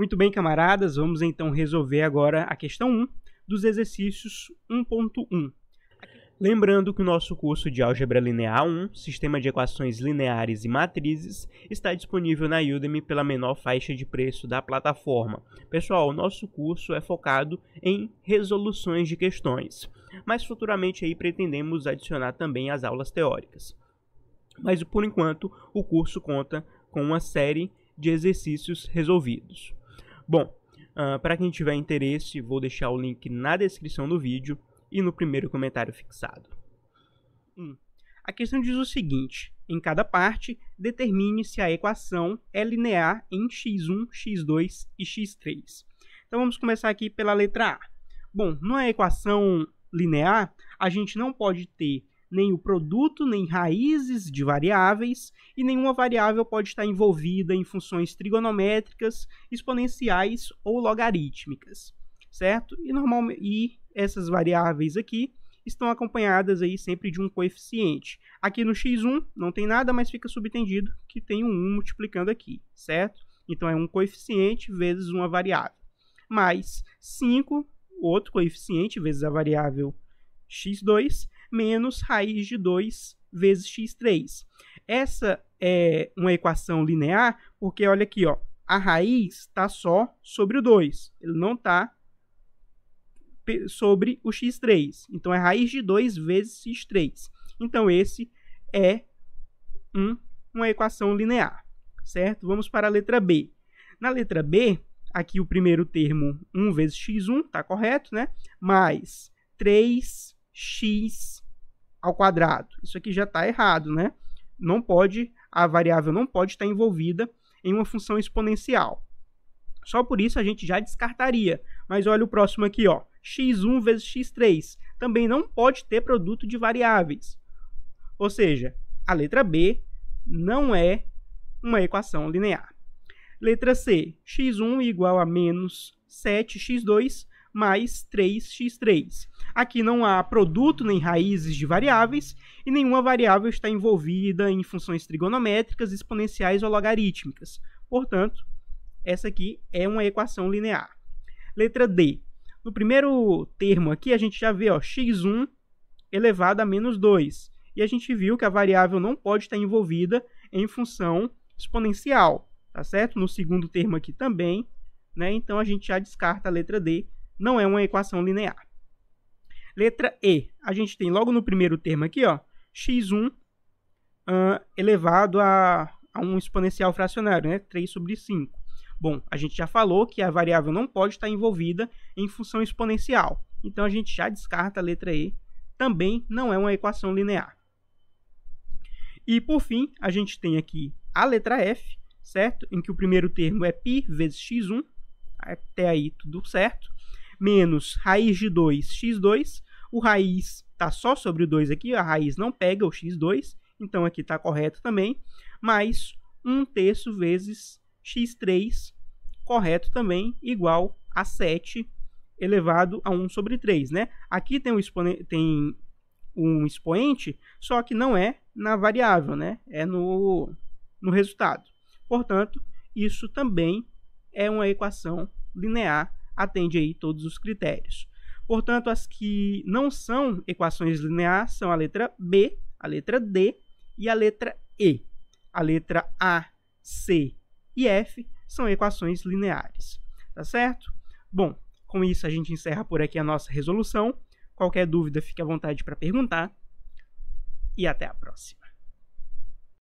Muito bem, camaradas, vamos então resolver agora a questão 1 dos exercícios 1.1. Lembrando que o nosso curso de Álgebra Linear 1, Sistema de Equações Lineares e Matrizes, está disponível na Udemy pela menor faixa de preço da plataforma. Pessoal, o nosso curso é focado em resoluções de questões, mas futuramente aí pretendemos adicionar também as aulas teóricas. Mas por enquanto, o curso conta com uma série de exercícios resolvidos. Bom, uh, ah, para quem tiver interesse, vou deixar o link na descrição do vídeo e no primeiro comentário fixado. Hum. A questão diz o seguinte: em cada parte, determine se a equação é linear em x1, x2 e x3. Então vamos começar aqui pela letra A. Bom, numa equação linear, a gente não pode ter nem o produto, nem raízes de variáveis, e nenhuma variável pode estar envolvida em funções trigonométricas, exponenciais ou logarítmicas, certo? E, normal, e essas variáveis aqui estão acompanhadas aí sempre de um coeficiente. Aqui no x1 não tem nada, mas fica subentendido que tem um 1 multiplicando aqui, certo? Então é um coeficiente vezes uma variável. Mais 5, outro coeficiente vezes a variável x2, menos raiz de 2 vezes x3. Essa é uma equação linear, porque olha aqui, ó, a raiz está só sobre o 2, ele não está sobre o x3. Então, é raiz de 2 vezes x3. Então, esse é um, uma equação linear, certo? Vamos para a letra B. Na letra B, aqui o primeiro termo 1 vezes x1, está correto, né? Mais 3x ao quadrado. Isso aqui já está errado, né? Não pode, a variável não pode estar envolvida em uma função exponencial. Só por isso a gente já descartaria. Mas olha o próximo aqui, ó. x1 vezes x3 também não pode ter produto de variáveis. Ou seja, a letra B não é uma equação linear. Letra C, x1 igual a menos 7x2 mais 3x3. Aqui não há produto nem raízes de variáveis e nenhuma variável está envolvida em funções trigonométricas, exponenciais ou logarítmicas. Portanto, essa aqui é uma equação linear. Letra D. No primeiro termo aqui, a gente já vê ó, x1 elevado a menos 2. E a gente viu que a variável não pode estar envolvida em função exponencial, tá certo? No segundo termo aqui também, né? Então a gente já descarta a letra D não é uma equação linear. Letra E. A gente tem logo no primeiro termo aqui, ó, x1 uh, ah, elevado a, a um exponencial fracionário, né? 3 sobre 5. Bom, a gente já falou que a variável não pode estar envolvida em função exponencial. Então a gente já descarta a letra E. Também não é uma equação linear. E por fim, a gente tem aqui a letra F, certo? Em que o primeiro termo é π vezes x1. Até aí tudo certo menos raiz de 2, x2. O raiz está só sobre o 2 aqui, a raiz não pega o x2, então aqui está correto também. Mais 1 terço vezes x3, correto também, igual a 7 elevado a 1 sobre 3. Né? Aqui tem um, tem um expoente, só que não é na variável, né? é no, no resultado. Portanto, isso também é uma equação linear atende aí todos os critérios. Portanto, as que não são equações lineares são a letra B, a letra D e a letra E. A letra A, C e F são equações lineares. Tá certo? Bom, com isso a gente encerra por aqui a nossa resolução. Qualquer dúvida, fique à vontade para perguntar. E até a próxima.